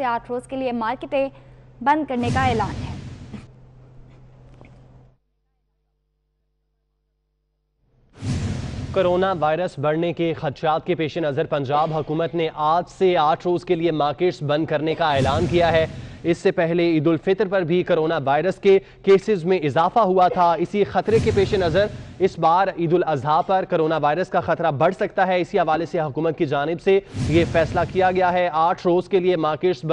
से आठ रोज के लिए मार्केटें बंद करने का ऐलान है कोरोना वायरस बढ़ने के खदशात के पेश नज़र पंजाब हुकूमत ने आज से आठ रोज के लिए मार्केट्स बंद करने का ऐलान किया है इससे पहले ईद उल फितर पर भी कोरोना वायरस के केसेस में इजाफा हुआ था इसी खतरे के पेश नज़र इस बार ईद उल अजहा पर कोरोना वायरस का खतरा बढ़ सकता है इसी हवाले से हुकूमत की जानब से ये फैसला किया गया है आठ रोज़ के लिए मार्केट्स बंद